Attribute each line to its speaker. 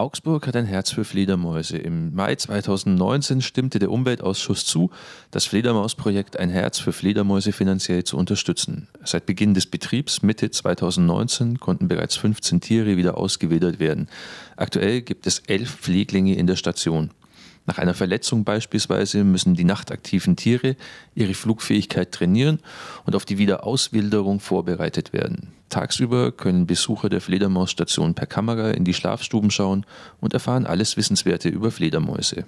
Speaker 1: Augsburg hat ein Herz für Fledermäuse. Im Mai 2019 stimmte der Umweltausschuss zu, das Fledermausprojekt Ein Herz für Fledermäuse finanziell zu unterstützen. Seit Beginn des Betriebs Mitte 2019 konnten bereits 15 Tiere wieder ausgewildert werden. Aktuell gibt es elf Pfleglinge in der Station. Nach einer Verletzung beispielsweise müssen die nachtaktiven Tiere ihre Flugfähigkeit trainieren und auf die Wiederauswilderung vorbereitet werden. Tagsüber können Besucher der Fledermausstation per Kamera in die Schlafstuben schauen und erfahren alles Wissenswerte über Fledermäuse.